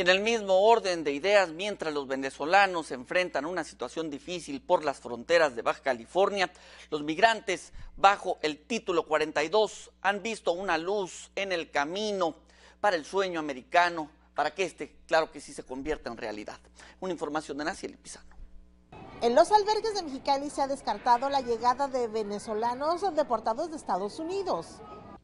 en el mismo orden de ideas, mientras los venezolanos enfrentan una situación difícil por las fronteras de Baja California, los migrantes bajo el título 42 han visto una luz en el camino para el sueño americano, para que este, claro que sí, se convierta en realidad. Una información de Naciel Pizano. En los albergues de Mexicali se ha descartado la llegada de venezolanos deportados de Estados Unidos.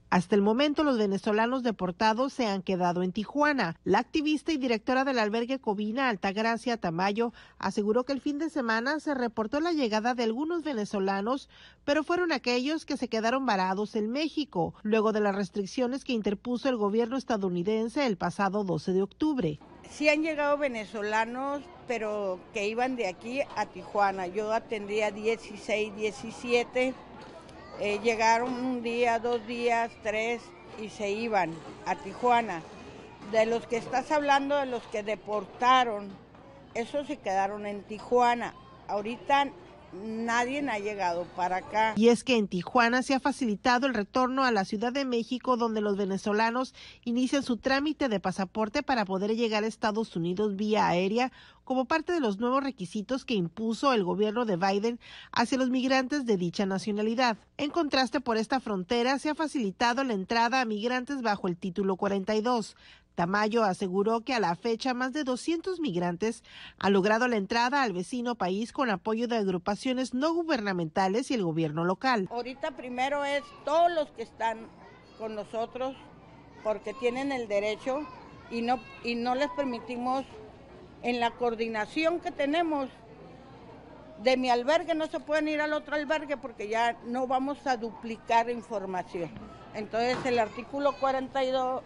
Hasta el momento los venezolanos deportados se han quedado en Tijuana. La activista y directora del albergue Covina, Altagracia Tamayo, aseguró que el fin de semana se reportó la llegada de algunos venezolanos, pero fueron aquellos que se quedaron varados en México, luego de las restricciones que interpuso el gobierno estadounidense el pasado 12 de octubre. Sí han llegado venezolanos, pero que iban de aquí a Tijuana. Yo atendía 16, 17 eh, llegaron un día, dos días, tres y se iban a Tijuana. De los que estás hablando, de los que deportaron, esos se quedaron en Tijuana. Ahorita nadie ha llegado para acá. Y es que en Tijuana se ha facilitado el retorno a la Ciudad de México, donde los venezolanos inician su trámite de pasaporte para poder llegar a Estados Unidos vía aérea como parte de los nuevos requisitos que impuso el gobierno de Biden hacia los migrantes de dicha nacionalidad. En contraste, por esta frontera se ha facilitado la entrada a migrantes bajo el título 42, Tamayo aseguró que a la fecha más de 200 migrantes han logrado la entrada al vecino país con apoyo de agrupaciones no gubernamentales y el gobierno local. Ahorita primero es todos los que están con nosotros porque tienen el derecho y no, y no les permitimos en la coordinación que tenemos de mi albergue no se pueden ir al otro albergue porque ya no vamos a duplicar información. Entonces el artículo 42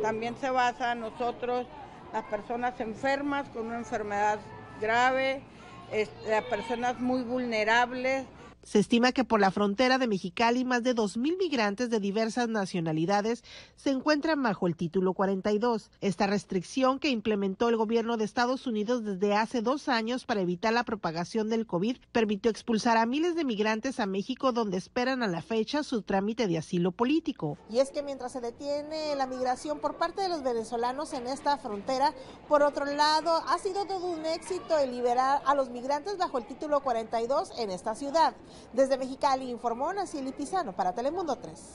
también se basa en nosotros, las personas enfermas con una enfermedad grave, las este, personas muy vulnerables, se estima que por la frontera de Mexicali más de 2.000 migrantes de diversas nacionalidades se encuentran bajo el título 42. Esta restricción que implementó el gobierno de Estados Unidos desde hace dos años para evitar la propagación del COVID permitió expulsar a miles de migrantes a México donde esperan a la fecha su trámite de asilo político. Y es que mientras se detiene la migración por parte de los venezolanos en esta frontera, por otro lado, ha sido todo un éxito el liberar a los migrantes bajo el título 42 en esta ciudad. Desde Mexicali informó Nacili Pizano para Telemundo 3.